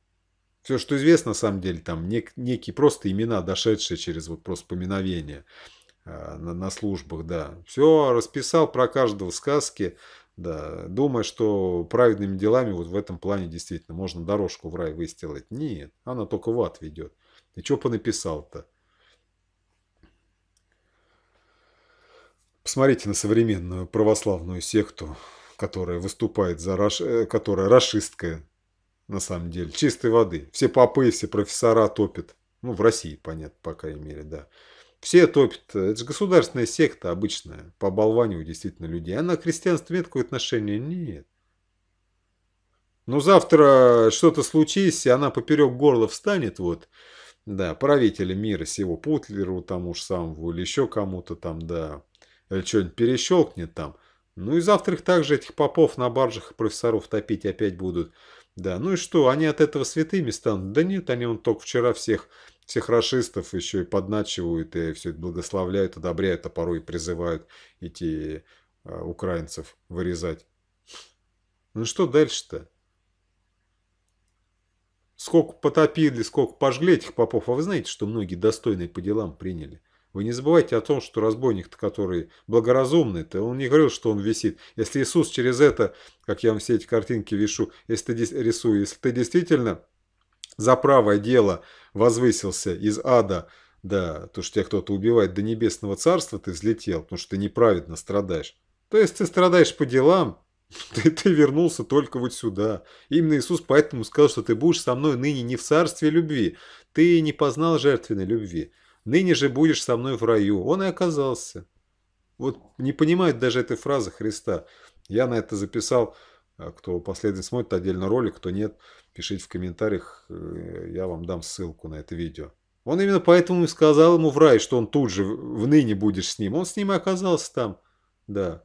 Все, что известно, на самом деле, там нек, некие просто имена, дошедшие через вот просто поминовение а, на, на службах, да. Все расписал про каждого в сказке. Да, думая, что праведными делами вот в этом плане действительно можно дорожку в рай выстилать. Нет, она только в ад ведет. И что понаписал-то? Посмотрите на современную православную секту, которая выступает за раш... Э, которая расистская, на самом деле, чистой воды. Все попы, все профессора топят. Ну, в России, понятно, по крайней мере, да. Все топят. Это же государственная секта обычная, по оболванию действительно людей. Она к христианству имеет какое отношение? Нет. Но ну, завтра что-то случись, и она поперек горла встанет, вот, да, правителя мира сего, Путлеру тому же самому, или еще кому-то там, да, или что-нибудь перещелкнет там. Ну и завтра их также, этих попов на баржах и профессоров топить опять будут. Да, ну и что, они от этого святыми станут? Да нет, они он только вчера всех всех расистов еще и подначивают, и все это благословляют, одобряют, а порой и призывают идти э, украинцев вырезать. Ну что дальше-то? Сколько потопили, сколько пожгли этих попов, а вы знаете, что многие достойные по делам приняли. Вы не забывайте о том, что разбойник-то, который благоразумный, то он не говорил, что он висит. Если Иисус через это, как я вам все эти картинки вишу, если ты рисую, если ты действительно за правое дело возвысился из ада, да, то, что тебя кто-то убивает до небесного царства, ты взлетел, потому что ты неправедно страдаешь. То есть ты страдаешь по делам, ты, ты вернулся только вот сюда. Именно Иисус поэтому сказал, что ты будешь со мной ныне не в царстве любви. Ты не познал жертвенной любви. Ныне же будешь со мной в раю. Он и оказался. Вот не понимают даже этой фразы Христа. Я на это записал а кто последний смотрит отдельно ролик, кто нет, пишите в комментариях, э, я вам дам ссылку на это видео. Он именно поэтому и сказал ему в рай, что он тут же в ныне будешь с ним. Он с ним и оказался там, да.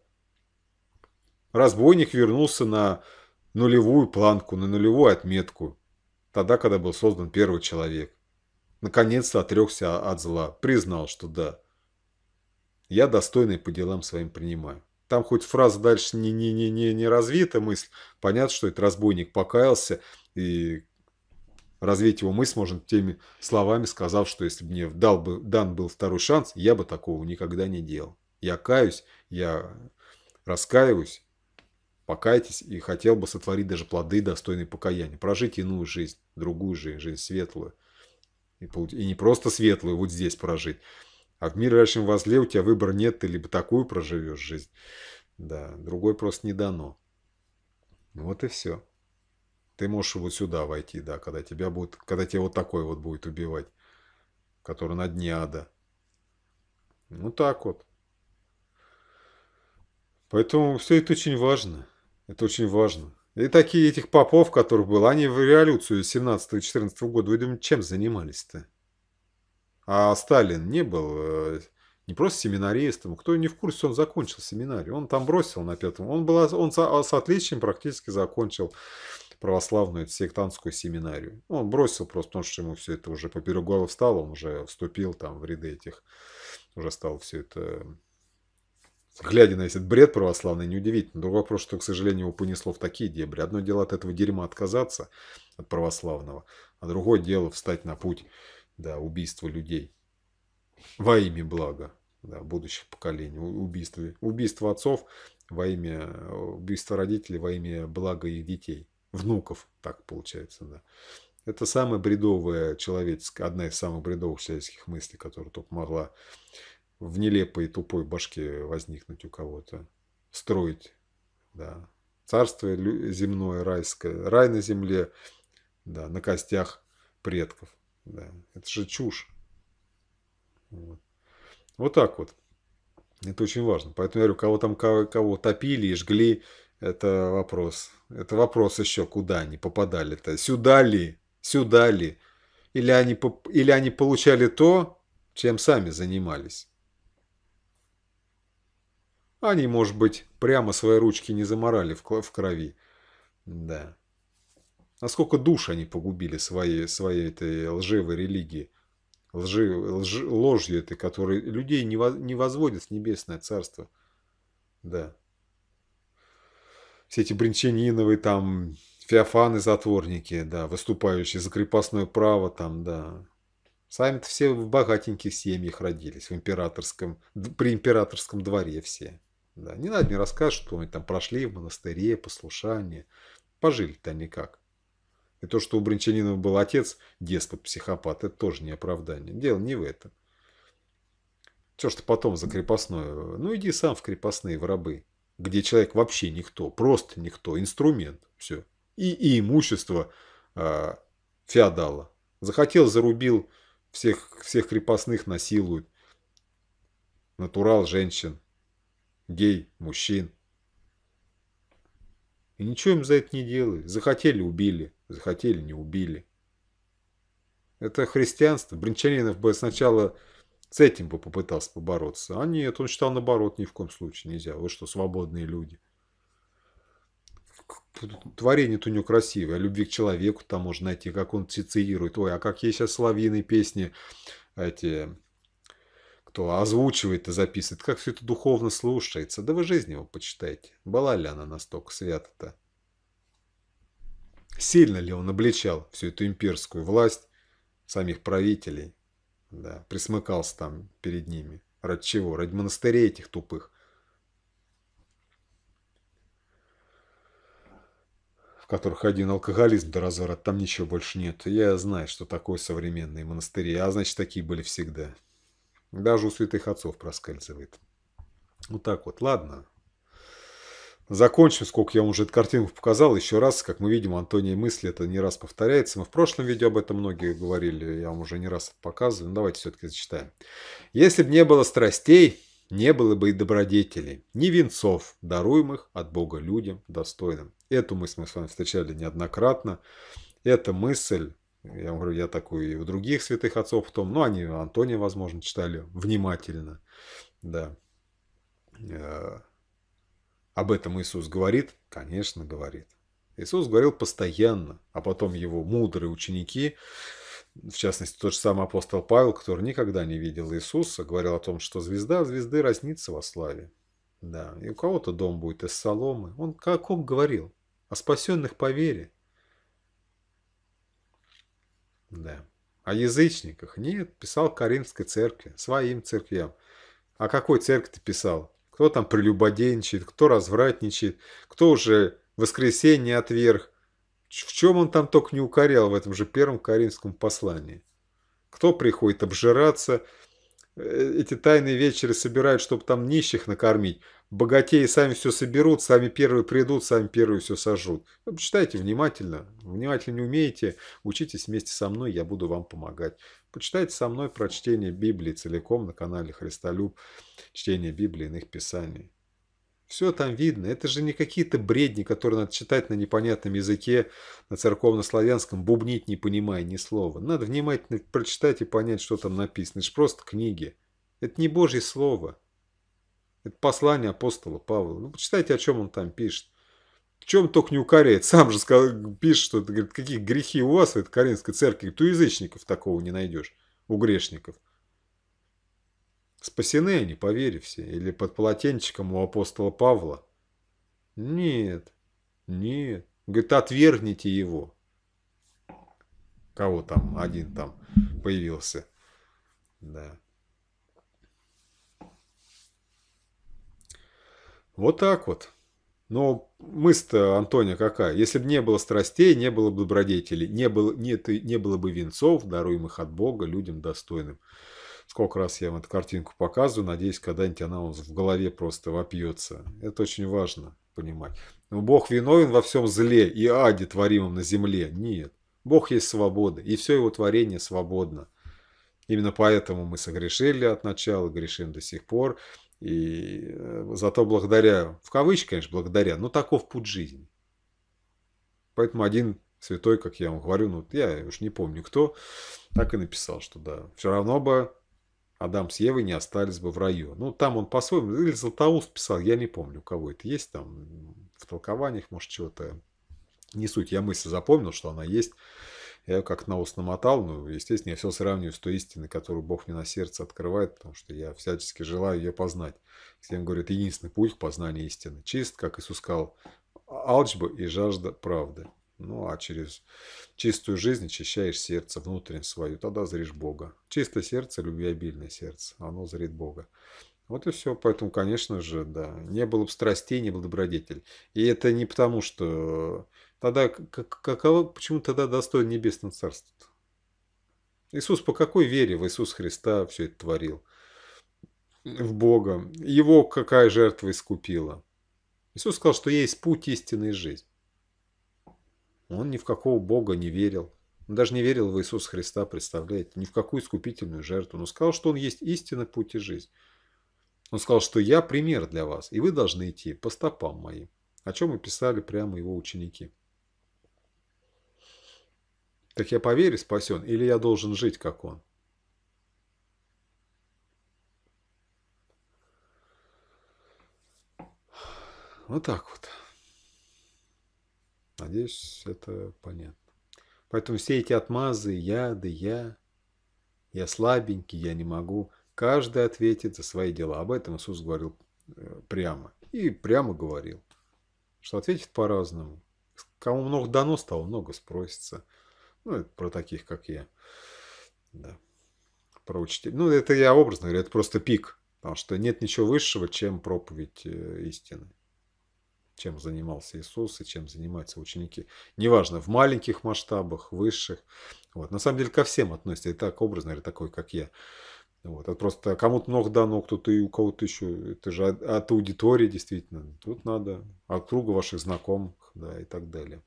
Разбойник вернулся на нулевую планку, на нулевую отметку. Тогда, когда был создан первый человек. Наконец-то отрекся от зла. Признал, что да. Я достойный по делам своим принимаю там хоть фраза дальше не, не, не, не, не развита мысль, понятно, что этот разбойник покаялся, и развить его мысль можно теми словами, сказав, что если бы мне дал бы, дан был второй шанс, я бы такого никогда не делал. Я каюсь, я раскаиваюсь, покайтесь, и хотел бы сотворить даже плоды достойные покаяния, прожить иную жизнь, другую жизнь, жизнь светлую. И, и не просто светлую вот здесь прожить, а в вашем возле у тебя выбор нет, ты либо такую проживешь жизнь, да, другой просто не дано. Вот и все. Ты можешь вот сюда войти, да, когда тебя будет, когда тебя вот такой вот будет убивать, который на дне ада. Ну так вот. Поэтому все это очень важно. Это очень важно. И такие этих попов, которых было, они в революцию 17-14 года, вы думаете, чем занимались-то? А Сталин не был э, не просто семинаристом. Кто не в курсе, он закончил семинарий. Он там бросил на пятом. Он, был, он со, а, с отличием практически закончил православную сектантскую семинарию. Он бросил просто, потому что ему все это уже по головы встало, он уже вступил там в ряды этих, уже стал все это... Глядя на этот бред православный, неудивительно. другой вопрос, что, к сожалению, его понесло в такие дебри. Одно дело от этого дерьма отказаться, от православного, а другое дело встать на путь да, убийство людей во имя блага да, будущих поколений, убийство, убийство отцов во имя, убийство родителей во имя блага их детей, внуков, так получается, да. Это самая бредовая человеческая, одна из самых бредовых человеческих мыслей, которая только могла в нелепой и тупой башке возникнуть у кого-то. Строить, да, царство земное, райское, рай на земле, да, на костях предков. Да. Это же чушь. Вот. вот так вот. Это очень важно. Поэтому я говорю, кого там кого, кого топили и жгли, это вопрос. Это вопрос еще, куда они попадали-то. Сюда ли? Сюда ли? Или они, или они получали то, чем сами занимались? Они, может быть, прямо свои ручки не заморали в крови. Да. Насколько душ они погубили своей, своей этой лживой религии, лжи, лж, ложью этой, которой людей не, воз, не возводит в небесное царство. Да. Все эти бринчаниновые там феофаны-затворники, да, выступающие за крепостное право там, да. Сами-то все в богатеньких семьях родились, в императорском, при императорском дворе все. Да. Не надо мне рассказывать, что они там прошли в монастыре, послушание. Пожили-то никак как. И то, что у Бринчанинова был отец, деспот-психопат, это тоже не оправдание. Дело не в этом. Все, что потом за крепостное. Ну, иди сам в крепостные в рабы, где человек вообще никто, просто никто, инструмент, все. И, и имущество э, феодала. Захотел, зарубил, всех, всех крепостных насилуют. Натурал женщин, гей, мужчин. И ничего им за это не делали. Захотели, убили. Захотели, не убили. Это христианство. Бринчанинов бы сначала с этим бы попытался побороться. А нет, он считал наоборот, ни в коем случае нельзя. Вы что, свободные люди. Творение-то у него красивое, любви к человеку там можно найти, как он цитирует. Ой, а какие сейчас славиные песни, эти, кто озвучивает и записывает, как все это духовно слушается. Да вы жизнь его почитайте. Была ли она настолько свята-то? Сильно ли он обличал всю эту имперскую власть, самих правителей? Да, присмыкался там перед ними. Ради чего? Ради монастырей этих тупых. В которых один алкоголизм до разврат, там ничего больше нет. Я знаю, что такое современные монастыри, а значит, такие были всегда. Даже у святых отцов проскальзывает. Вот так вот, ладно, Закончим, сколько я вам уже эту картинку показал. Еще раз, как мы видим, Антоний мысли это не раз повторяется. Мы в прошлом видео об этом многие говорили, я вам уже не раз это показываю. Но ну, давайте все-таки зачитаем. «Если бы не было страстей, не было бы и добродетелей, ни венцов, даруемых от Бога людям достойным». Эту мысль мы с вами встречали неоднократно. Эта мысль, я говорю, я такую и у других святых отцов в том, ну, они Антония, возможно, читали внимательно, да э, об этом Иисус говорит? Конечно, говорит. Иисус говорил постоянно, а потом его мудрые ученики, в частности, тот же самый апостол Павел, который никогда не видел Иисуса, говорил о том, что звезда звезды разнится во славе. Да, и у кого-то дом будет из соломы. Он о ком говорил? О спасенных по вере. Да. О язычниках? Нет, писал Каримской церкви, своим церквям. О а какой церкви ты писал? кто там прелюбоденчит, кто развратничает, кто уже воскресенье отверг. В чем он там только не укорял в этом же первом коринфском послании. Кто приходит обжираться, э, эти тайные вечери собирают, чтобы там нищих накормить. Богатеи сами все соберут, сами первые придут, сами первые все сожрут. Ну, Читайте внимательно. Внимательно не умеете, учитесь вместе со мной, я буду вам помогать. Почитайте со мной про чтение Библии целиком на канале Христолюб, чтение Библии и иных писаний. Все там видно. Это же не какие-то бредни, которые надо читать на непонятном языке, на церковно-славянском, бубнить, не понимая ни слова. Надо внимательно прочитать и понять, что там написано. Это же просто книги. Это не Божье Слово. Это послание апостола Павла. Ну, почитайте, о чем он там пишет чем только не укоряет. Сам же сказал, пишет, что говорит, какие грехи у вас в этой Каринской церкви. Ты язычников такого не найдешь, у грешников. Спасены они, по все, или под полотенчиком у апостола Павла. Нет, нет. Говорит, отвергните его. Кого там один там появился. Да. Вот так вот. Но мысль-то, Антония, какая? Если бы не было страстей, не было бы добродетелей, не было, нет, не было бы венцов, даруемых от Бога людям достойным. Сколько раз я вам эту картинку показываю, надеюсь, когда-нибудь она у вас в голове просто вопьется. Это очень важно понимать. Но Бог виновен во всем зле и аде, творимом на земле. Нет. Бог есть свобода, и все его творение свободно. Именно поэтому мы согрешили от начала, грешим до сих пор. И э, зато благодаря, в кавычках, конечно, благодаря, но таков путь жизни. Поэтому один святой, как я вам говорю, ну, я уж не помню кто, так и написал, что да, все равно бы Адам с Евой не остались бы в раю. Ну, там он по-своему, или Златоуст писал, я не помню, у кого это есть там, в толкованиях, может, чего-то. Не суть, я мысль запомнил, что она есть. Я как на ус намотал, но, ну, естественно, я все сравниваю с той истиной, которую Бог мне на сердце открывает, потому что я всячески желаю ее познать. Всем говорят, единственный путь к познанию истины. Чист, как Иисус сказал, алчба и жажда правды. Ну, а через чистую жизнь очищаешь сердце внутреннее свое, тогда зришь Бога. Чистое сердце, любвеобильное сердце, оно зрит Бога. Вот и все. Поэтому, конечно же, да, не было бы страстей, не было бы добродетель. И это не потому, что Тогда каково, почему тогда достоин небесным царством? Иисус по какой вере в Иисуса Христа все это творил? В Бога. Его какая жертва искупила? Иисус сказал, что есть путь истинной жизни. Он ни в какого Бога не верил. Он даже не верил в Иисуса Христа, представляете, ни в какую искупительную жертву. Но сказал, что он есть истинный путь и жизнь. Он сказал, что я пример для вас, и вы должны идти по стопам моим, о чем и писали прямо его ученики. Так я по вере спасен или я должен жить, как он? Вот так вот. Надеюсь, это понятно. Поэтому все эти отмазы, я, да я, я слабенький, я не могу. Каждый ответит за свои дела. Об этом Иисус говорил э, прямо. И прямо говорил, что ответит по-разному. Кому много дано, стало много спросится. Ну, про таких, как я. Да. Про учителей. Ну, это я образно говорю, это просто пик. Потому что нет ничего высшего, чем проповедь э, истины. Чем занимался Иисус и чем занимаются ученики. Неважно, в маленьких масштабах, высших. Вот. На самом деле ко всем относится. И так образно, говорю, такой, как я. Вот. Это просто кому-то много дано, кто-то и у кого-то еще. Это же от, от аудитории действительно. Тут надо от круга ваших знакомых да, и так далее.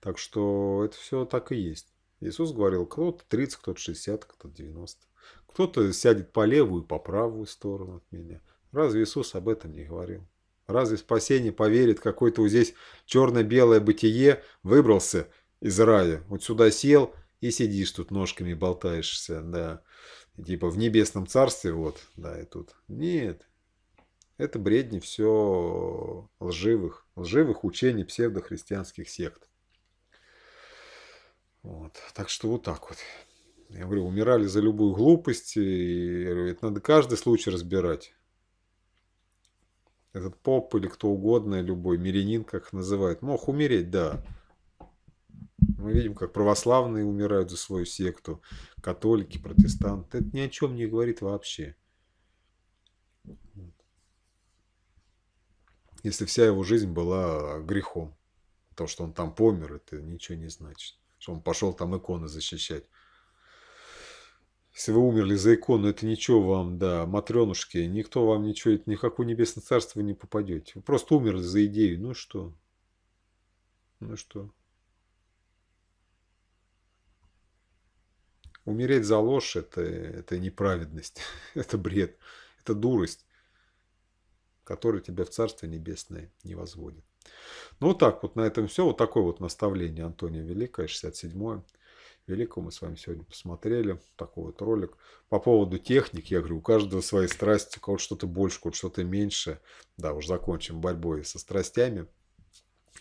Так что это все так и есть. Иисус говорил, кто-то 30, кто-то 60, кто-то 90. Кто-то сядет по левую и по правую сторону от меня. Разве Иисус об этом не говорил? Разве спасение поверит какой-то вот здесь черно-белое бытие, выбрался из рая, вот сюда сел и сидишь тут ножками болтаешься, да, типа в небесном царстве, вот, да, и тут. Нет, это бредни все лживых, лживых учений псевдохристианских сект. Вот. Так что вот так вот. Я говорю, умирали за любую глупость. И, говорю, это надо каждый случай разбирать. Этот поп или кто угодно, любой, мирянин, как их называют, мог умереть, да. Мы видим, как православные умирают за свою секту, католики, протестанты. Это ни о чем не говорит вообще. Если вся его жизнь была грехом, то, что он там помер, это ничего не значит что он пошел там иконы защищать. Если вы умерли за икону, это ничего вам, да, матренушки, никто вам ничего, это никакое небесное царство не попадете. Вы просто умерли за идею, ну что? Ну что? Умереть за ложь это, – это неправедность, это бред, это дурость, которая тебя в Царство Небесное не возводит. Ну вот так вот на этом все. Вот такое вот наставление Антония Великое, 67-е. Великого мы с вами сегодня посмотрели. Такой вот ролик. По поводу техник, я говорю, у каждого свои страсти. У кого-то что-то больше, у кого-то что-то меньше. Да, уж закончим борьбой со страстями.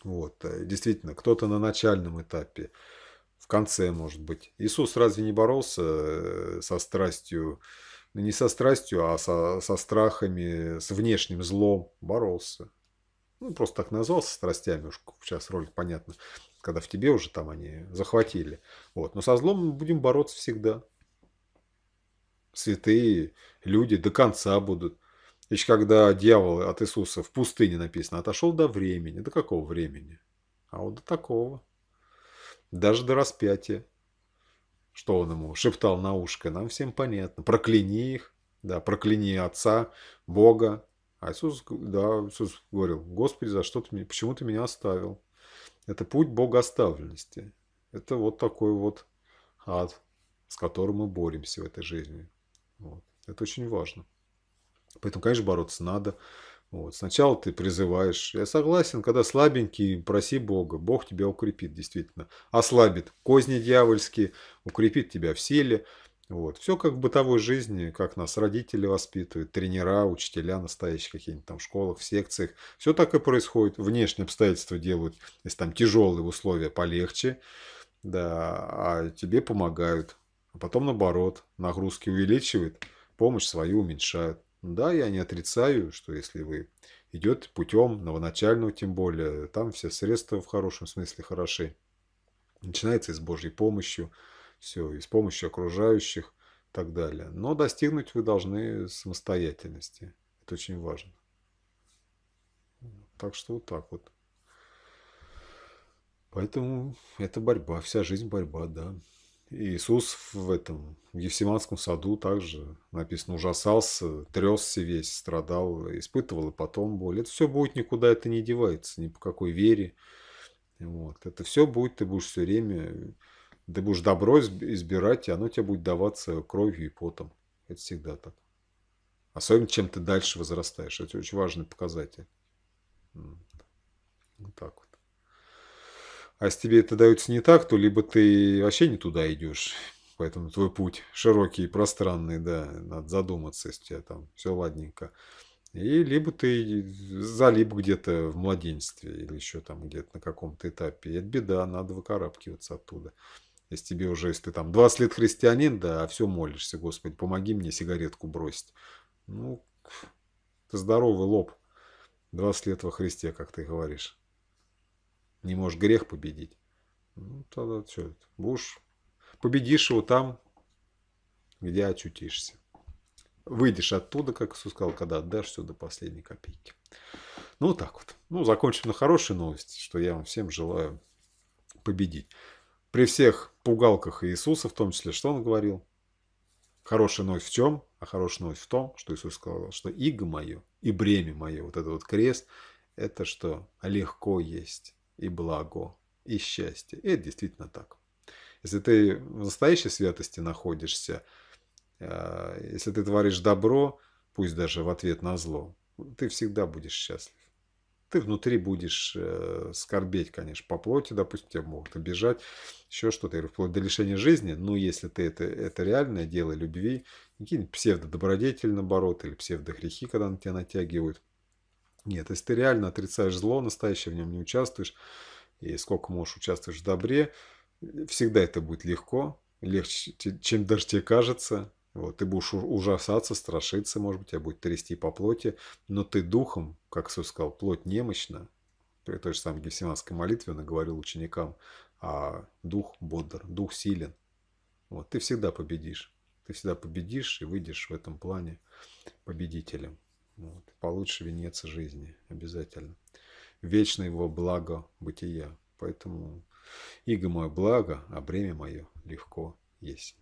Вот, э, действительно, кто-то на начальном этапе, в конце, может быть. Иисус разве не боролся э, со страстью, ну, не со страстью, а со, со страхами, с внешним злом боролся. Ну, просто так назвался страстями, уж сейчас ролик понятно, когда в тебе уже там они захватили. Вот. Но со злом мы будем бороться всегда. Святые люди до конца будут. Ведь когда дьявол от Иисуса в пустыне написано, отошел до времени. До какого времени? А вот до такого. Даже до распятия. Что он ему шептал на ушко, нам всем понятно. Прокляни их, да, прокляни отца, Бога, а Иисус, да, Иисус говорил, Господи, за что ты меня, почему ты меня оставил? Это путь богоставленности. Это вот такой вот ад, с которым мы боремся в этой жизни. Вот. Это очень важно. Поэтому, конечно, бороться надо. Вот. Сначала ты призываешь. Я согласен, когда слабенький, проси Бога. Бог тебя укрепит, действительно. Ослабит козни дьявольские, укрепит тебя в силе. Вот. Все как в бытовой жизни, как нас родители воспитывают, тренера, учителя настоящие какие-нибудь там в школах, в секциях. Все так и происходит. Внешние обстоятельства делают, если там тяжелые условия, полегче. Да, а тебе помогают. А потом наоборот, нагрузки увеличивают, помощь свою уменьшают. Да, я не отрицаю, что если вы идет путем новоначального, тем более, там все средства в хорошем смысле хороши. Начинается и с Божьей помощью, все, и с помощью окружающих и так далее. Но достигнуть вы должны самостоятельности. Это очень важно. Так что вот так вот. Поэтому это борьба, вся жизнь борьба, да. Иисус в этом в Евсиманском саду также написано, ужасался, трясся весь, страдал, испытывал и потом боль. Это все будет, никуда это не девается, ни по какой вере. Вот. Это все будет, ты будешь все время ты будешь добро избирать, и оно тебе будет даваться кровью и потом. Это всегда так. Особенно, чем ты дальше возрастаешь. Это очень важный показатель. Вот так вот. А если тебе это дается не так, то либо ты вообще не туда идешь. Поэтому твой путь широкий и пространный, да, надо задуматься, если у тебя там все ладненько. И либо ты залип где-то в младенстве или еще там где-то на каком-то этапе. И это беда, надо выкарабкиваться оттуда. Если тебе уже, если ты там 20 лет христианин, да, а все молишься, Господи, помоги мне сигаретку бросить. Ну, ты здоровый лоб. 20 лет во Христе, как ты говоришь. Не можешь грех победить. Ну, тогда все, будешь, победишь его там, где очутишься. Выйдешь оттуда, как Иисус сказал, когда отдашь все до последней копейки. Ну, так вот. Ну, закончим на хорошей новости, что я вам всем желаю победить при всех пугалках Иисуса, в том числе, что он говорил? Хорошая новость в чем? А хорошая новость в том, что Иисус сказал, что иго мое и бремя мое, вот этот вот крест, это что легко есть и благо, и счастье. И это действительно так. Если ты в настоящей святости находишься, э, если ты творишь добро, пусть даже в ответ на зло, ты всегда будешь счастлив ты внутри будешь э, скорбеть, конечно, по плоти, допустим, тебя могут обижать, еще что-то, или вплоть до лишения жизни, но если ты это, это реальное дело любви, какие-нибудь псевдодобродетели, наоборот, или псевдогрехи, когда на тебя натягивают. Нет, если ты реально отрицаешь зло, настоящее в нем не участвуешь, и сколько можешь участвуешь в добре, всегда это будет легко, легче, чем даже тебе кажется, вот, ты будешь ужасаться, страшиться, может быть, тебя будет трясти по плоти, но ты духом, как Иисус сказал, плоть немощна. При той же самой Гефсиманской молитве он говорил ученикам, а дух бодр, дух силен. Вот, ты всегда победишь. Ты всегда победишь и выйдешь в этом плане победителем. Вот, получишь венец жизни обязательно. Вечно его благо бытия. Поэтому иго мое благо, а бремя мое легко есть.